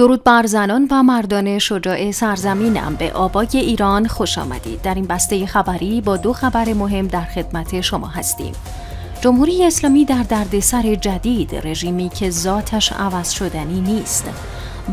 درود بر زنان و مردان شجاع سرزمینم به آبای ایران خوش آمدید در این بسته خبری با دو خبر مهم در خدمت شما هستیم جمهوری اسلامی در دردسر جدید رژیمی که ذاتش عوض شدنی نیست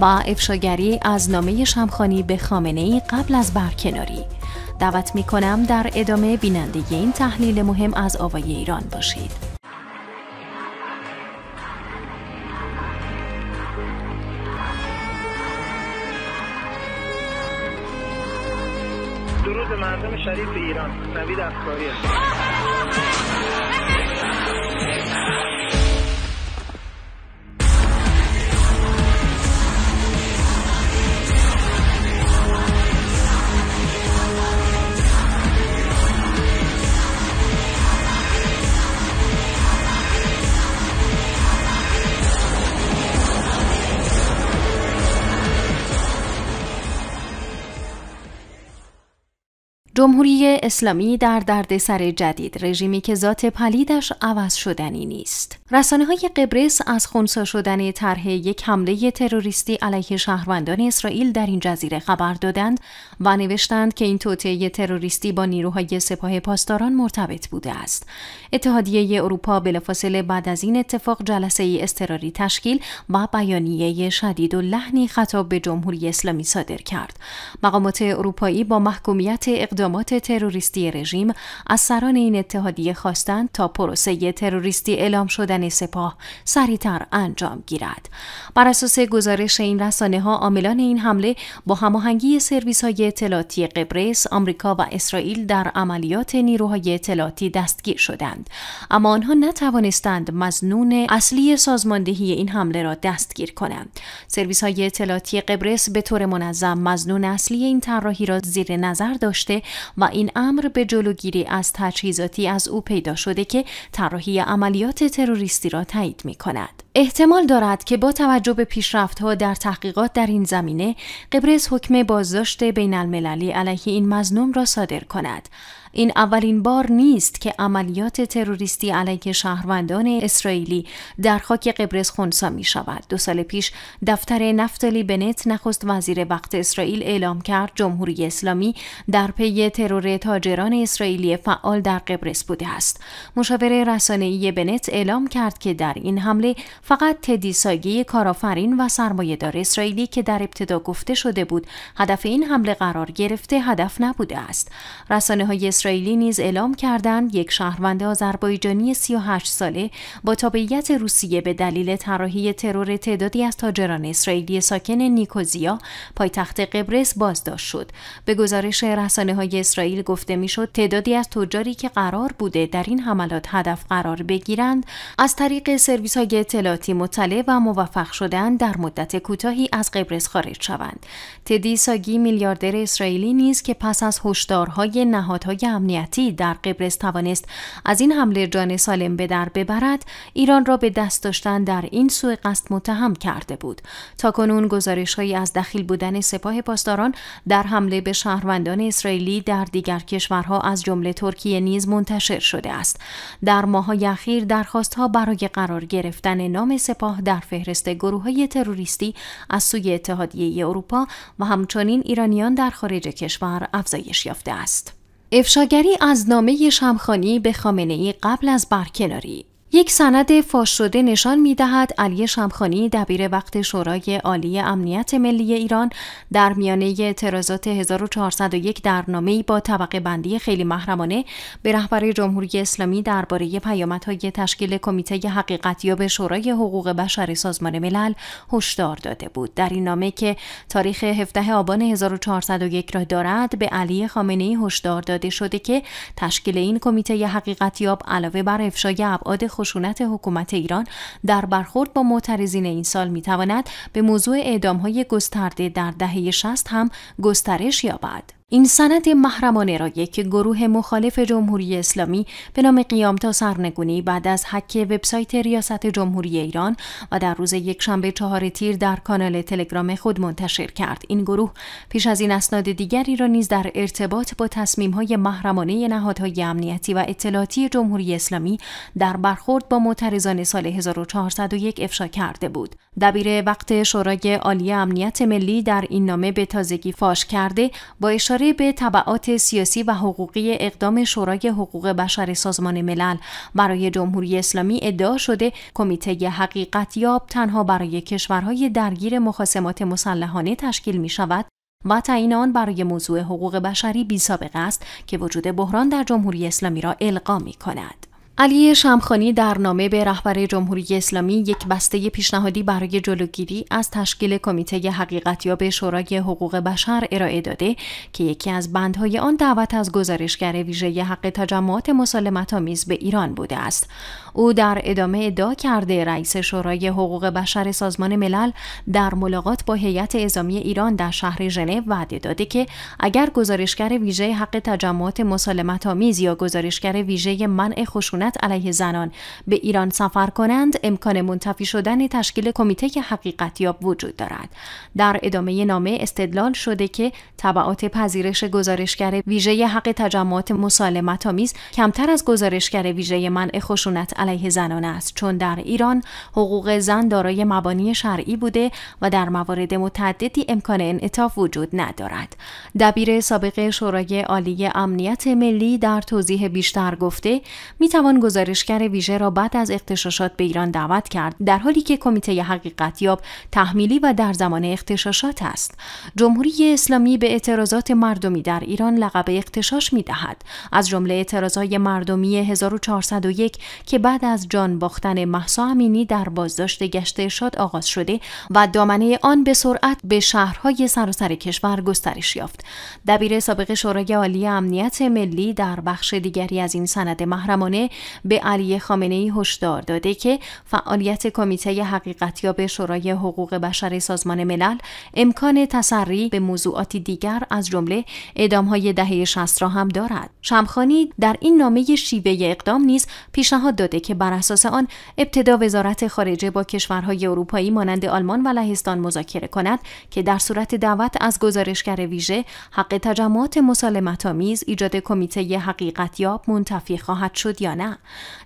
با افشاگری از نامه شمخانی به خامنه ای قبل از برکناری دعوت می کنم در ادامه بیننده این تحلیل مهم از آوای ایران باشید بشری تو ایران نوید افکاری جمهوری اسلامی در دردسر جدید رژیمی که ذات پلیدش عوض شدنی نیست. رسانه های قبرس از خونسا شدن طرح یک حمله تروریستی علیه شهروندان اسرائیل در این جزیره خبر دادند و نوشتند که این توطعه تروریستی با نیروهای سپاه پاسداران مرتبط بوده است. اتحادیه اروپا بلافاصله بعد از این اتفاق جلسه اضطراری تشکیل و بیانیه شدید و لحنی خطاب به جمهوری اسلامی صادر کرد. مقامات اروپایی با محکومیت اقدام اقدامات تروریستی رژیم از سران این اتحادیه خواستند تا پروسه تروریستی اعلام شدن سپاه سریعتر انجام گیرد بر اساس گزارش این رسانه ها عاملان این حمله با هماهنگی سرویس های اطلاعاتی قبرس آمریکا و اسرائیل در عملیات نیروهای اطلاعاتی دستگیر شدند اما آنها نتوانستند مزنون اصلی سازماندهی این حمله را دستگیر کنند سرویس های اطلاعاتی قبرس به طور منظم مزنون اصلی این طراحی را زیر نظر داشته و این امر به جلوگیری از تجهیزاتی از او پیدا شده که طراحی عملیات تروریستی را تایید می کند. احتمال دارد که با توجه به پیشرفتها در تحقیقات در این زمینه قبرس حکم بازداشت بین المللی علیه این مزنوم را صادر کند. این اولین بار نیست که عملیات تروریستی علیه شهروندان اسرائیلی در خاک قبرس خونسا می شود. دو سال پیش دفتر نفتالی بنت نخست وزیر وقت اسرائیل اعلام کرد جمهوری اسلامی در پی ترور تاجران اسرائیلی فعال در قبرس بوده است. مشاور رسانه‌ای بنت اعلام کرد که در این حمله فقط تدیساگی کارآفرین و سرمایهدار اسرائیلی که در ابتدا گفته شده بود هدف این حمله قرار گرفته هدف نبوده است رسانه های اسرائیلی نیز اعلام کردند یک شهروند آذربایجانی 38 ساله با تابعیت روسیه به دلیل طراحی ترور تعدادی از تاجران اسرائیلی ساکن نیکوزیا پایتخت قبرس بازداشت شد به گزارش رسانه های اسرائیل گفته میشد تعدادی از تجاری که قرار بوده در این حملات هدف قرار بگیرند از طریق سرویس های تحصیلاتی و موفق شدن در مدت کوتاهی از قبرس خارج شوند. تدی ساگی میلیاردر اسرائیلی نیز که پس از هشدارهای نهادهای امنیتی در قبرس توانست از این حمله جان سالم به در ببرد، ایران را به دست داشتن در این سوء قصد متهم کرده بود. تا کنون گزارشهایی از دخیل بودن سپاه پاسداران در حمله به شهروندان اسرائیلی در دیگر کشورها از جمله ترکیه نیز منتشر شده است. در ماه‌های اخیر درخواستها برای قرار گرفتن نام سپاه در فهرست گروه های تروریستی از سوی اتحادیه اروپا و همچنین ایرانیان در خارج کشور افزایش یافته است. افشاگری از نامه شمخانی به خامنه ای قبل از برکناری یک سند فاش شده نشان می دهد علی شمخانی دبیر وقت شورای عالی امنیت ملی ایران در میانه اعتراضات 1401 در نامه با طبقه بندی خیلی محرمانه به رهبر جمهوری اسلامی درباره پیامدهای تشکیل کمیته حقیقتیاب شورای حقوق بشر سازمان ملل هشدار داده بود در این نامه که تاریخ 17 آبان 1401 را دارد به علی خامنه هشدار داده شده که تشکیل این کمیته حقیقتیاب علاوه بر افشای ابعاد خشونت حکومت ایران در برخورد با معترضین این سال میتواند به موضوع اعدام های گسترده در دهه 60 هم گسترش یابد. این سند محرمانه را یک گروه مخالف جمهوری اسلامی به نام قیام تا سرنگونی بعد از حک وبسایت ریاست جمهوری ایران و در روز یکشنبه چهار تیر در کانال تلگرام خود منتشر کرد این گروه پیش از این اسناد دیگری را نیز در ارتباط با های محرمانه نهادهای امنیتی و اطلاعاتی جمهوری اسلامی در برخورد با معترضان سال 1401 افشا کرده بود دبیر وقت شورای عالی امنیت ملی در این نامه به تازگی فاش کرده با اشاره اشاره به طبعات سیاسی و حقوقی اقدام شورای حقوق بشر سازمان ملل برای جمهوری اسلامی ادعا شده کمیته حقیقت یاب تنها برای کشورهای درگیر مخاسمات مسلحانه تشکیل می شود و تعیین آن برای موضوع حقوق بشری بی سابقه است که وجود بحران در جمهوری اسلامی را القا می کند. علی شمخانی در نامه به رهبر جمهوری اسلامی یک بسته پیشنهادی برای جلوگیری از تشکیل کمیته حقیقتیاب شورای حقوق بشر ارائه داده که یکی از بندهای آن دعوت از گزارشگر ویژه حق تجمعات مسالمت آمیز به ایران بوده است او در ادامه ادعا کرده رئیس شورای حقوق بشر سازمان ملل در ملاقات با هیئت اعزامی ایران در شهر ژنو وعده داده که اگر گزارشگر ویژه حق تجمعات مسالمت آمیز یا گزارشگر ویژه منع خشونت علیه زنان به ایران سفر کنند امکان منتفی شدن تشکیل کمیته حقیقتیاب وجود دارد در ادامه نامه استدلال شده که طبعات پذیرش گزارشگر ویژه حق تجمعات مسالمت آمیز کمتر از گزارشگر ویژه منع خشونت علیه زنان است چون در ایران حقوق زن دارای مبانی شرعی بوده و در موارد متعددی امکان انعطاف وجود ندارد دبیر سابق شورای عالی امنیت ملی در توضیح بیشتر گفته می گزارشگر ویژه را بعد از اقتشاشات به ایران دعوت کرد در حالی که کمیته حقیقتیاب تحمیلی و در زمان اقتشاشات است جمهوری اسلامی به اعتراضات مردمی در ایران لقب می میدهد از جمله اعتراضای مردمی 1401 که بعد از جان باختن محسا امینی در بازداشت گشت ارشاد آغاز شده و دامنه آن به سرعت به شهرهای سراسر کشور گسترش یافت دبیر سابق شورای عالی امنیت ملی در بخش دیگری از این سند محرمانه به علی خامنه ای هشدار داده که فعالیت کمیته حقیقتیاب شورای حقوق بشر سازمان ملل امکان تسری به موضوعاتی دیگر از جمله های دهه 60 را هم دارد شمخانی در این نامه شیوه اقدام نیز پیشنهاد داده که بر اساس آن ابتدا وزارت خارجه با کشورهای اروپایی مانند آلمان و لهستان مذاکره کند که در صورت دعوت از گزارشگر ویژه حق تجمعات مسالمتآمیز ایجاد کمیته حقیقتیاب منتفی خواهد شد یا نه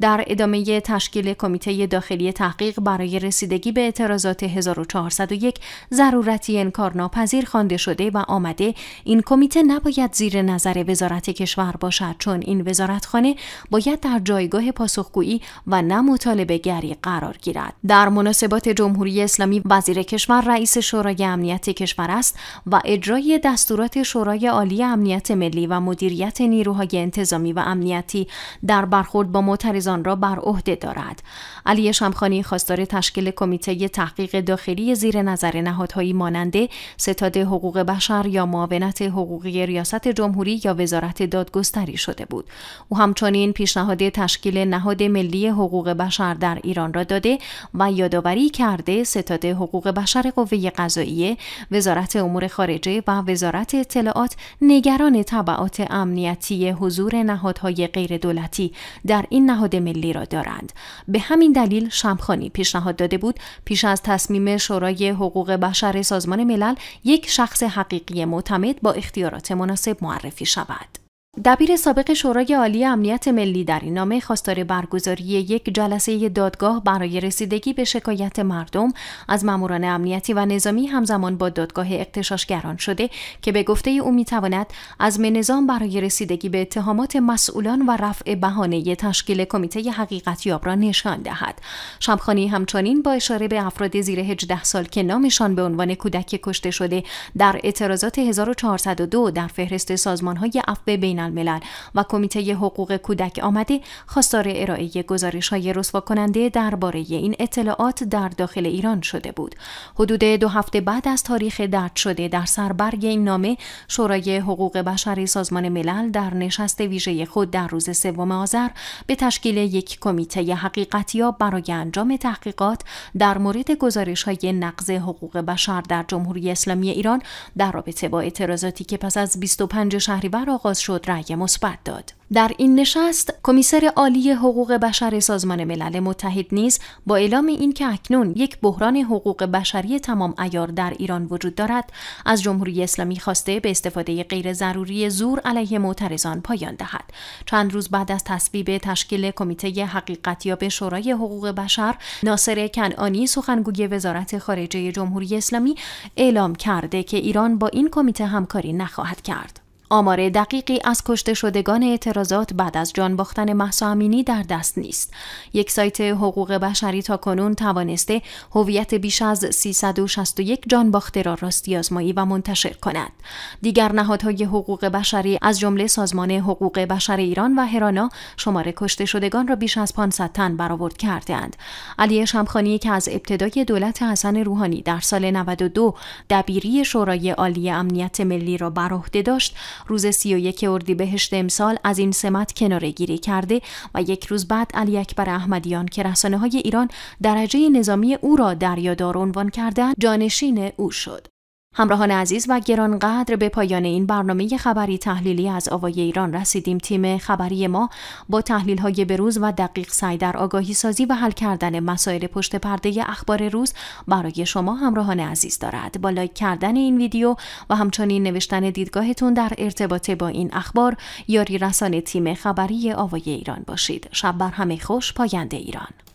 در ادامه تشکیل کمیته داخلی تحقیق برای رسیدگی به اعتراضات 1401 ضرورتی انکار ناپذیر خوانده شده و آمده این کمیته نباید زیر نظر وزارت کشور باشد چون این وزارتخانه باید در جایگاه پاسخگویی و نه مطالبه گری قرار گیرد در مناسبات جمهوری اسلامی وزیر کشور رئیس شورای امنیت کشور است و اجرای دستورات شورای عالی امنیت ملی و مدیریت نیروهای انتظامی و امنیتی در برخورد با معترضان را بر عهده دارد علی شمخانی خواستار تشکیل کمیته تحقیق داخلی زیر نظر نهادهایی مانند ستاد حقوق بشر یا معاونت حقوقی ریاست جمهوری یا وزارت دادگستری شده بود او همچنین پیشنهاد تشکیل نهاد ملی حقوق بشر در ایران را داده و یادآوری کرده ستاد حقوق بشر قوه قضاییه وزارت امور خارجه و وزارت اطلاعات نگران تبعات امنیتی حضور نهادهای غیر دولتی در در این نهاد ملی را دارند به همین دلیل شمخانی پیشنهاد داده بود پیش از تصمیم شورای حقوق بشر سازمان ملل یک شخص حقیقی معتمد با اختیارات مناسب معرفی شود دبیر سابق شورای عالی امنیت ملی در این نامه خواستار برگزاری یک جلسه دادگاه برای رسیدگی به شکایت مردم از ماموران امنیتی و نظامی همزمان با دادگاه اقتشاشگران شده که به گفته او میتواند از نظام برای رسیدگی به اتهامات مسئولان و رفع بهانه تشکیل کمیته حقیقتیاب را نشان دهد شمخانی همچنین با اشاره به افراد زیر 18 سال که نامشان به عنوان کودک کشته شده در اعتراضات 1402 در فهرست سازمانهای عفو بین الملل و کمیته حقوق کودک آمده خواستار ارائه گزارش های رسوا کننده درباره این اطلاعات در داخل ایران شده بود حدود دو هفته بعد از تاریخ درد شده در سربرگ این نامه شورای حقوق بشر سازمان ملل در نشست ویژه خود در روز سوم آذر به تشکیل یک کمیته حقیقتیاب برای انجام تحقیقات در مورد گزارش های نقض حقوق بشر در جمهوری اسلامی ایران در رابطه با اعتراضاتی که پس از 25 شهریور آغاز شد مثبت داد. در این نشست کمیسر عالی حقوق بشر سازمان ملل متحد نیز با اعلام اینکه اکنون یک بحران حقوق بشری تمام ایار در ایران وجود دارد از جمهوری اسلامی خواسته به استفاده غیر ضروری زور علیه معترضان پایان دهد چند روز بعد از تصویب تشکیل کمیته حقیقتیاب شورای حقوق بشر ناصر کنعانی سخنگوی وزارت خارجه جمهوری اسلامی اعلام کرده که ایران با این کمیته همکاری نخواهد کرد آمار دقیقی از کشته شدگان اعتراضات بعد از جان باختن محسا امینی در دست نیست. یک سایت حقوق بشری تا کنون توانسته هویت بیش از 361 جان باخته را راستی آزمایی و منتشر کند. دیگر نهادهای حقوق بشری از جمله سازمان حقوق بشر ایران و هرانا شماره کشته شدگان را بیش از 500 تن برآورد کردند. علی شمخانی که از ابتدای دولت حسن روحانی در سال 92 دبیری شورای عالی امنیت ملی را بر عهده داشت روز 31 اردیبهشت امسال از این سمت کناره گیری کرده و یک روز بعد علی اکبر احمدیان که رسانه های ایران درجه نظامی او را دریادار عنوان کردن جانشین او شد همراهان عزیز و گرانقدر به پایان این برنامه خبری تحلیلی از آوای ایران رسیدیم تیم خبری ما با تحلیل های بروز و دقیق سعی در آگاهی سازی و حل کردن مسائل پشت پرده اخبار روز برای شما همراهان عزیز دارد با لایک کردن این ویدیو و همچنین نوشتن دیدگاهتون در ارتباط با این اخبار یاری رسان تیم خبری آوای ایران باشید شب بر همه خوش پاینده ایران